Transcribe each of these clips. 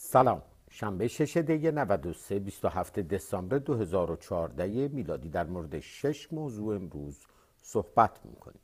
سلام شنبه 6 دی 93 27 دسامبر 2014 میلادی در مورد شش موضوع امروز صحبت میکنیم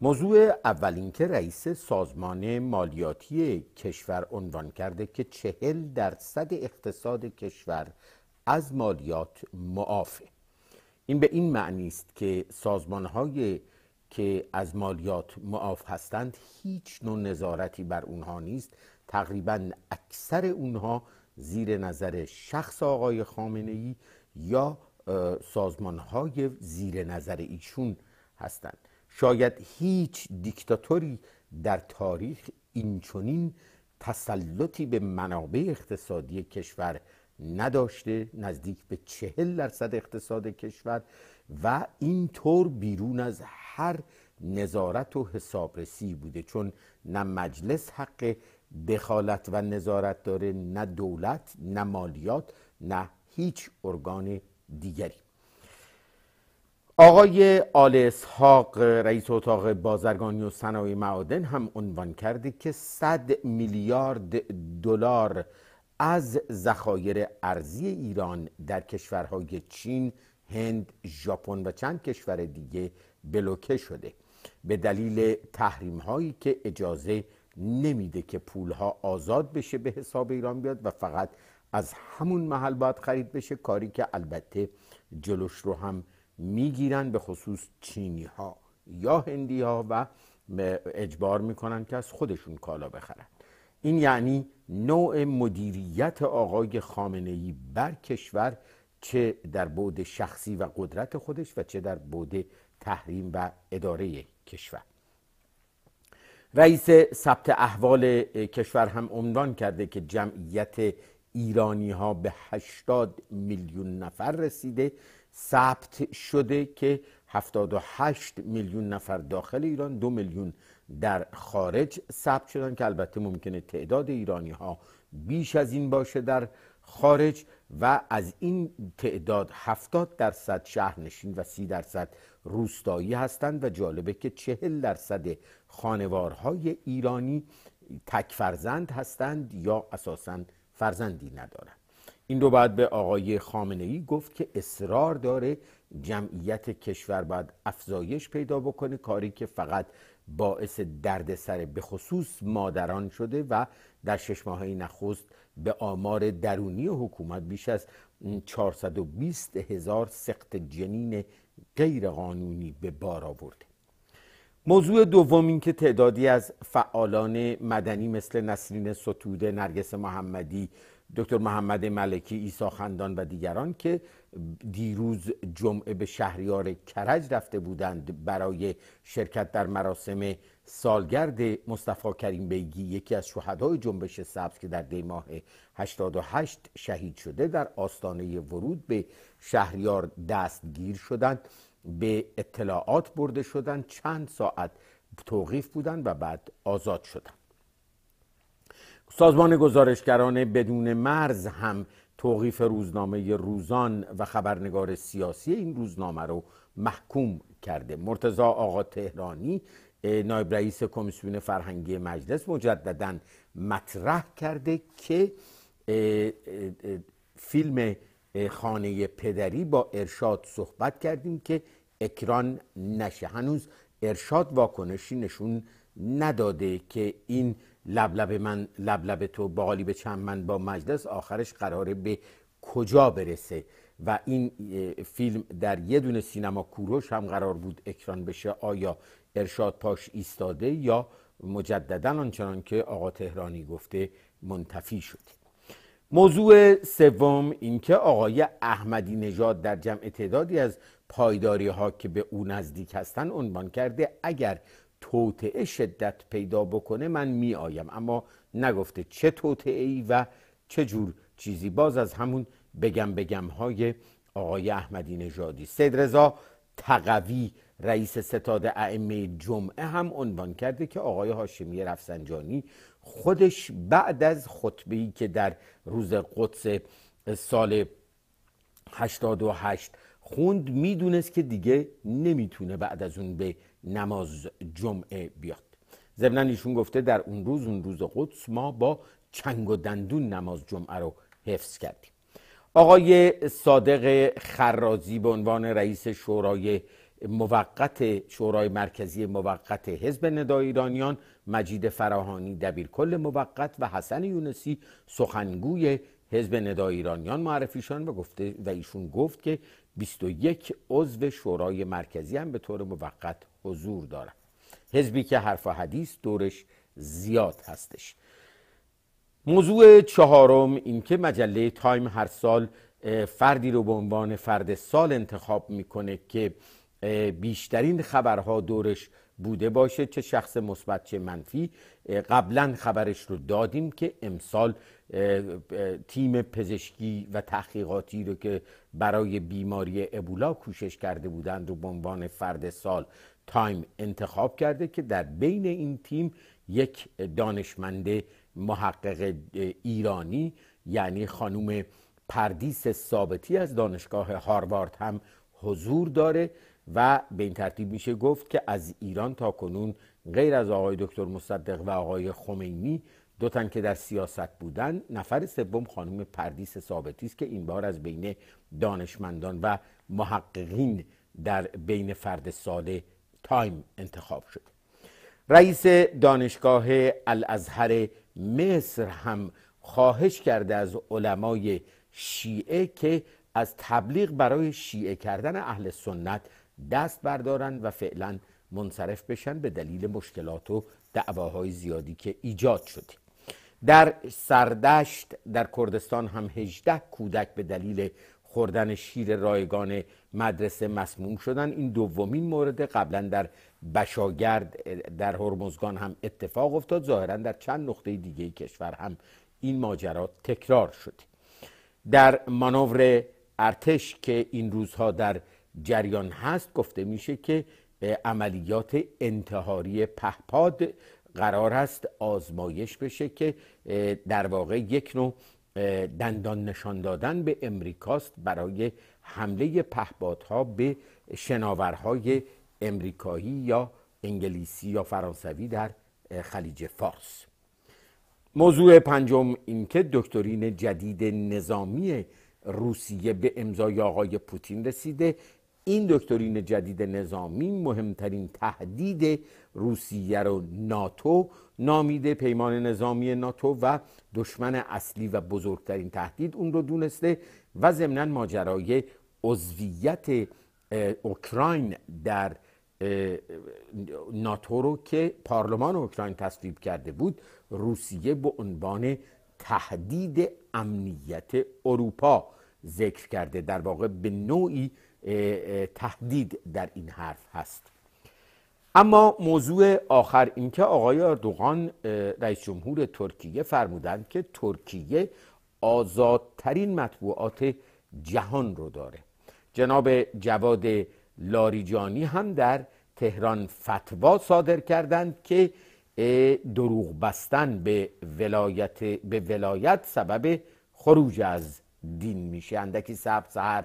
موضوع اول اینکه رئیس سازمان مالیاتی کشور عنوان کرده که چهل درصد اقتصاد کشور از مالیات معافه این به این معنی است که های که از مالیات معاف هستند هیچ نوع نظارتی بر اونها نیست تقریبا اکثر اونها زیر نظر شخص آقای خامنه ای یا سازمان های زیر نظر ایشون هستند شاید هیچ دیکتاتوری در تاریخ اینچنین تسلطی به منابع اقتصادی کشور نداشته نزدیک به چهل درصد اقتصاد کشور و اینطور بیرون از هر نظارت و حسابرسی بوده چون نه مجلس حق دخالت و نظارت داره نه دولت نه مالیات نه هیچ ارگان دیگری آقای آل اسحاق رئیس اتاق بازرگانی و صنایع معادن هم عنوان کرده که 100 میلیارد دلار از ذخایر ارزی ایران در کشورهای چین، هند، ژاپن و چند کشور دیگه بلوکه شده به دلیل تحریم هایی که اجازه نمیده که پولها آزاد بشه به حساب ایران بیاد و فقط از همون محل باید خرید بشه کاری که البته جلوش رو هم میگیرن به خصوص چینی ها یا هندی ها و اجبار میکنن که از خودشون کالا بخرن این یعنی نوع مدیریت آقای خامنه بر کشور چه در بود شخصی و قدرت خودش و چه در بود تحریم و اداره کشور رئیس ثبت احوال کشور هم عنوان کرده که جمعیت ایرانی ها به 80 میلیون نفر رسیده ثبت شده که 78 میلیون نفر داخل ایران دو میلیون در خارج ثبت شدن که البته ممکنه تعداد ایرانی ها بیش از این باشه در خارج و از این تعداد 70 درصد شهرنشین و 30 درصد روستایی هستند و جالبه که 40 درصد خانوارهای ایرانی تک فرزند هستند یا اساسا فرزندی ندارند این رو بعد به آقای خامنه ای گفت که اصرار داره جمعیت کشور باید افزایش پیدا بکنه کاری که فقط باعث دردسر به خصوص مادران شده و در شش ماهه نخست به آمار درونی حکومت بیش از 420 هزار سخت جنین غیرقانونی به بار آورده موضوع دوم این که تعدادی از فعالان مدنی مثل نسرین ستوده، نرگس محمدی، دکتر محمد ملکی ایسا خندان و دیگران که دیروز جمعه به شهریار کرج رفته بودند برای شرکت در مراسم سالگرد مصطفی کریم بیگی یکی از شهدای جنبش سبز که در دی ماه 88 شهید شده در آستانه ورود به شهریار دستگیر شدند به اطلاعات برده شدند چند ساعت توقیف بودند و بعد آزاد شدند سازمان گزارشگران بدون مرز هم توقیف روزنامه روزان و خبرنگار سیاسی این روزنامه رو محکوم کرده مرتزا آقا تهرانی نایب رئیس کمیسیون فرهنگی مجلس مجددا مطرح کرده که فیلم خانه پدری با ارشاد صحبت کردیم که اکران نشه هنوز ارشاد واکنشی نشون نداده که این لبلب من لبلب تو بالی به چند من با مجلس آخرش قراره به کجا برسه و این فیلم در یه دونه سینما کوروش هم قرار بود اکران بشه آیا ارشاد پاش ایستاده یا مجددا آنچنان که آقا تهرانی گفته منتفی شد موضوع سوم اینکه آقای احمدی نژاد در جمع تعدادی از پایداری ها که به او نزدیک هستند عنوان کرده اگر توطعه شدت پیدا بکنه من می آیم اما نگفته چه توطعه ای و چه جور چیزی باز از همون بگم بگم های آقای احمدی نژادی سید رضا تقوی رئیس ستاد ائمه جمعه هم عنوان کرده که آقای هاشمی رفسنجانی خودش بعد از خطبه ای که در روز قدس سال 88 خوند میدونست که دیگه نمیتونه بعد از اون به نماز جمعه بیاد ضمنا ایشون گفته در اون روز اون روز قدس ما با چنگ و دندون نماز جمعه رو حفظ کردیم آقای صادق خرازی به عنوان رئیس شورای موقت شورای مرکزی موقت حزب ندای ایرانیان مجید فراهانی دبیر کل موقت و حسن یونسی سخنگوی حزب ندای ایرانیان معرفیشان و گفته و ایشون گفت که 21 عضو شورای مرکزی هم به طور موقت حضور دارن حزبی که حرف و حدیث دورش زیاد هستش موضوع چهارم اینکه مجله تایم هر سال فردی رو به عنوان فرد سال انتخاب میکنه که بیشترین خبرها دورش بوده باشه چه شخص مثبت چه منفی قبلا خبرش رو دادیم که امسال تیم پزشکی و تحقیقاتی رو که برای بیماری ابولا کوشش کرده بودند رو به عنوان فرد سال تایم انتخاب کرده که در بین این تیم یک دانشمند محقق ایرانی یعنی خانم پردیس ثابتی از دانشگاه هاروارد هم حضور داره و به این ترتیب میشه گفت که از ایران تا کنون غیر از آقای دکتر مصدق و آقای خمینی دو تن که در سیاست بودن نفر سوم خانم پردیس ثابتی است که این بار از بین دانشمندان و محققین در بین فرد سال تایم انتخاب شد رئیس دانشگاه الازهر مصر هم خواهش کرده از علمای شیعه که از تبلیغ برای شیعه کردن اهل سنت دست بردارند و فعلا منصرف بشن به دلیل مشکلات و دعواهای زیادی که ایجاد شده در سردشت در کردستان هم 18 کودک به دلیل خوردن شیر رایگان مدرسه مسموم شدن این دومین مورد قبلا در بشاگرد در هرمزگان هم اتفاق افتاد ظاهرا در چند نقطه دیگه کشور هم این ماجرا تکرار شد در مانور ارتش که این روزها در جریان هست گفته میشه که عملیات انتحاری پهپاد قرار است آزمایش بشه که در واقع یک نوع دندان نشان دادن به امریکاست برای حمله پهپادها به شناورهای امریکایی یا انگلیسی یا فرانسوی در خلیج فارس موضوع پنجم اینکه دکترین جدید نظامی روسیه به امضای آقای پوتین رسیده این دکترین جدید نظامی مهمترین تهدید روسیه رو ناتو نامیده پیمان نظامی ناتو و دشمن اصلی و بزرگترین تهدید اون رو دونسته و ضمنا ماجرای عضویت اوکراین در ناتو رو که پارلمان اوکراین تصویب کرده بود روسیه به عنوان تهدید امنیت اروپا ذکر کرده در واقع به نوعی تهدید در این حرف هست اما موضوع آخر اینکه آقای اردوغان رئیس جمهور ترکیه فرمودند که ترکیه آزادترین مطبوعات جهان رو داره جناب جواد لاریجانی هم در تهران فتوا صادر کردند که دروغ بستن به ولایت, به ولایت سبب خروج از دین میشه اندکی سب سهر